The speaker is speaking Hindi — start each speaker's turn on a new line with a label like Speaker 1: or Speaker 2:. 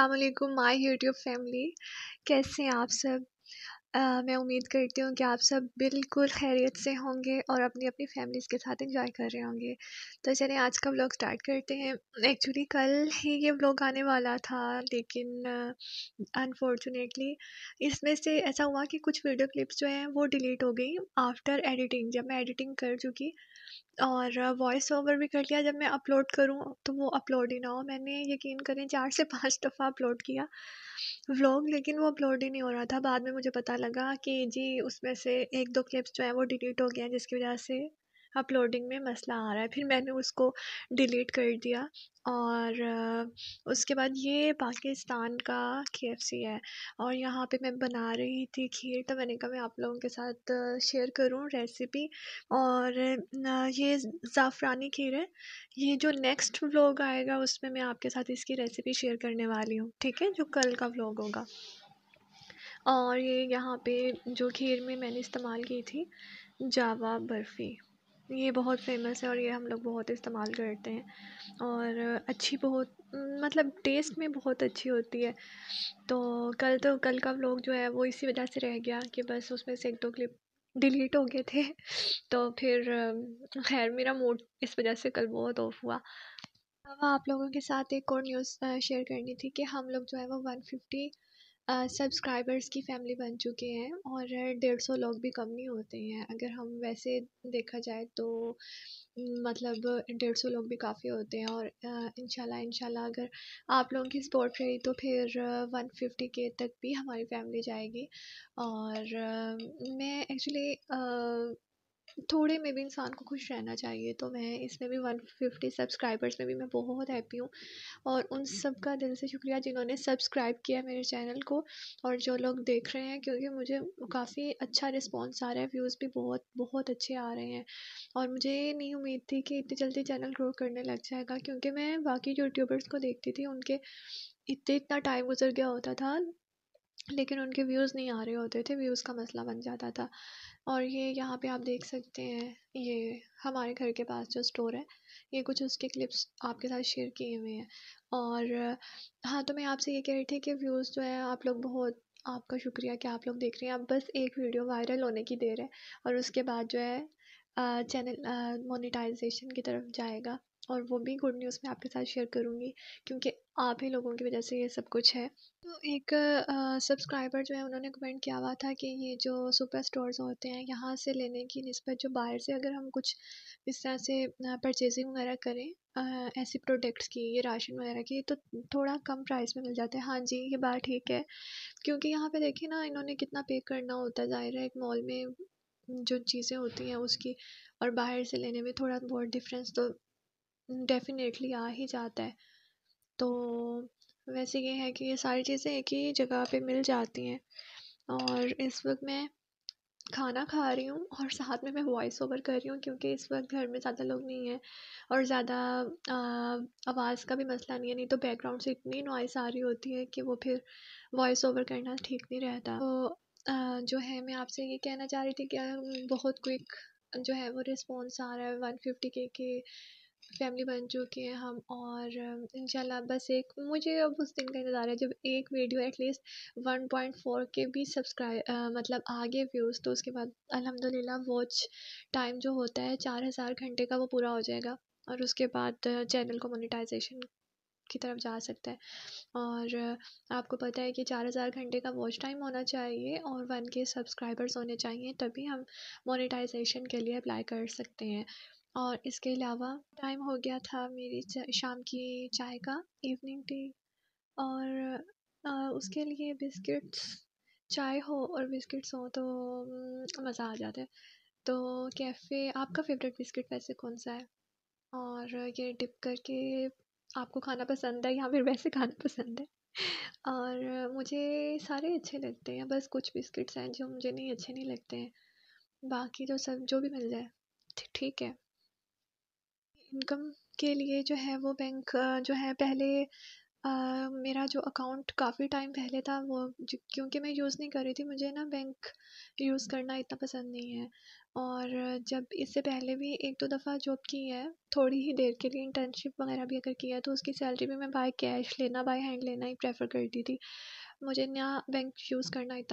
Speaker 1: अल्लाम माई यूट्यूब फैमिली कैसे हैं आप सब आ, मैं उम्मीद करती हूँ कि आप सब बिल्कुल खैरियत से होंगे और अपनी अपनी फैमिलीज़ के साथ इंजॉय कर रहे होंगे तो चलिए आज का ब्लॉग स्टार्ट करते हैं एक्चुअली कल ही ये ब्लॉग आने वाला था लेकिन अनफॉर्चुनेटली इसमें से ऐसा हुआ कि कुछ वीडियो क्लिप्स जो हैं वो डिलीट हो गई आफ्टर एडिटिंग जब मैं एडिटिंग कर चुकी और वॉइस ओवर भी कर लिया जब मैं अपलोड करूँ तो वो अपलोड ही ना हो मैंने यकीन करें चार से पाँच दफ़ा अपलोड किया व्लॉग लेकिन वो अपलोड ही नहीं हो रहा था बाद में मुझे पता लगा कि जी उसमें से एक दो क्लिप्स जो है वो डिलीट हो गया जिसकी वजह से अपलोडिंग में मसला आ रहा है फिर मैंने उसको डिलीट कर दिया और उसके बाद ये पाकिस्तान का के एफ़ सी है और यहाँ पे मैं बना रही थी खीर तो मैंने कहा मैं आप लोगों के साथ शेयर करूँ रेसिपी और ये ज़ाफ़रानी खीर है ये जो नेक्स्ट व्लॉग आएगा उसमें मैं आपके साथ इसकी रेसिपी शेयर करने वाली हूँ ठीक है जो कल का व्लॉग होगा और ये यहाँ पे जो खीर में मैंने इस्तेमाल की थी जावा बर्फ़ी ये बहुत फ़ेमस है और ये हम लोग बहुत इस्तेमाल करते हैं और अच्छी बहुत मतलब टेस्ट में बहुत अच्छी होती है तो कल तो कल का व्लॉग जो है वो इसी वजह से रह गया कि बस उसमें से एक दो क्लिप डिलीट हो गए थे तो फिर खैर मेरा मूड इस वजह से कल बहुत ऑफ हुआ अब आप लोगों के साथ एक और न्यूज़ शेयर करनी थी कि हम लोग जो है वो वन फिफ्टी सब्सक्राइबर्स की फैमिली बन चुके हैं और डेढ़ सौ लोग भी कम नहीं होते हैं अगर हम वैसे देखा जाए तो मतलब डेढ़ सौ लोग भी काफ़ी होते हैं और इनशाला इनशाला अगर आप लोगों की सपोर्ट रही तो फिर वन फिफ्टी के तक भी हमारी फैमिली जाएगी और मैं एक्चुअली थोड़े में भी इंसान को खुश रहना चाहिए तो मैं इसमें भी वन फिफ्टी सब्सक्राइबर्स में भी मैं बहुत हैप्पी हूँ और उन सब का दिल से शुक्रिया जिन्होंने सब्सक्राइब किया मेरे चैनल को और जो लोग देख रहे हैं क्योंकि मुझे काफ़ी अच्छा रिस्पॉन्स आ रहा है व्यूज़ भी बहुत बहुत अच्छे आ रहे हैं और मुझे ये नहीं उम्मीद थी कि इतनी जल्दी चैनल ग्रो करने लग जाएगा क्योंकि मैं बाकी यूट्यूबर्स को देखती थी उनके इतने इतना टाइम गुजर गया होता था लेकिन उनके व्यूज़ नहीं आ रहे होते थे व्यूज़ का मसला बन जाता था और ये यहाँ पे आप देख सकते हैं ये हमारे घर के पास जो स्टोर है ये कुछ उसके क्लिप्स आपके साथ शेयर किए हुए हैं और हाँ तो मैं आपसे ये कह रही थी कि व्यूज़ जो है आप लोग बहुत आपका शुक्रिया कि आप लोग देख रहे हैं आप बस एक वीडियो वायरल होने की देर है और उसके बाद जो है चैनल मोनिटाइजेशन की तरफ जाएगा और वो भी गुड न्यूज़ मैं आपके साथ शेयर करूँगी क्योंकि आप ही लोगों की वजह से ये सब कुछ है तो एक सब्सक्राइबर जो है उन्होंने कमेंट किया हुआ था कि ये जो सुपर स्टोर्स होते हैं यहाँ से लेने की नस्बत जो बाहर से अगर हम कुछ इस तरह से परचेजिंग वगैरह करें ऐसी ऐसे प्रोडक्ट्स की ये राशन वगैरह की तो थोड़ा कम प्राइस में मिल जाता है हाँ जी ये बात ठीक है क्योंकि यहाँ पर देखिए ना इन्होंने कितना पे करना होता है ज़ाहिर है एक मॉल में जो चीज़ें होती हैं उसकी और बाहर से लेने में थोड़ा बहुत डिफरेंस तो डेफ़िनेटली आ ही जाता है तो वैसे ये है कि ये सारी चीज़ें एक ही जगह पे मिल जाती हैं और इस वक्त मैं खाना खा रही हूँ और साथ में मैं वॉइस ओवर कर रही हूँ क्योंकि इस वक्त घर में ज़्यादा लोग नहीं हैं और ज़्यादा आवाज़ का भी मसला नहीं है नहीं तो बैकग्राउंड से इतनी नॉइस आ रही होती है कि वो फिर वॉइस ओवर करना ठीक नहीं रहता तो आ, जो है मैं आपसे ये कहना चाह रही थी कि बहुत क्विक जो है वो रिस्पॉन्स आ रहा है वन फिफ्टी के के फैमिली बन चुके हैं हम और इंशाल्लाह बस एक मुझे अब उस दिन का इंतज़ार है जब एक video at least one point four के भी सब्सक्राइब मतलब आगे व्यूज़ तो उसके बाद अल्हम्दुलिल्लाह वॉच टाइम जो होता है चार हज़ार घंटे का वो पूरा हो जाएगा और उसके बाद चैनल को मोनेटाइजेशन की तरफ जा सकता है और आपको पता है कि चार हज़ार घंटे का वॉच टाइम होना चाहिए और वन के सब्सक्राइबर्स होने चाहिए तभी हम मोनेटाइजेशन के लिए अप्लाई कर सकते हैं और इसके अलावा टाइम हो गया था मेरी शाम की चाय का इवनिंग टी और आ, उसके लिए बिस्किट्स चाय हो और बिस्किट्स हो तो मज़ा आ जाता है तो कैफ़े आपका फेवरेट बिस्किट वैसे कौन सा है और ये डिप करके आपको खाना पसंद है या फिर वैसे खाना पसंद है और मुझे सारे अच्छे लगते हैं बस कुछ बिस्किट्स हैं जो मुझे नहीं अच्छे नहीं लगते हैं बाकी जो तो सब जो भी मिल जाए ठीक है इनकम के लिए जो है वो बैंक जो है पहले आ, मेरा जो अकाउंट काफ़ी टाइम पहले था वो क्योंकि मैं यूज़ नहीं कर रही थी मुझे ना बैंक यूज़ करना इतना पसंद नहीं है और जब इससे पहले भी एक दो दफ़ा जॉब की है थोड़ी ही देर के लिए इंटर्नशिप वगैरह भी अगर किया है तो उसकी सैलरी भी मैं बाय कैश लेना बाय हैंड लेना ही प्रेफर करती थी मुझे ना बैंक यूज़ करना इतना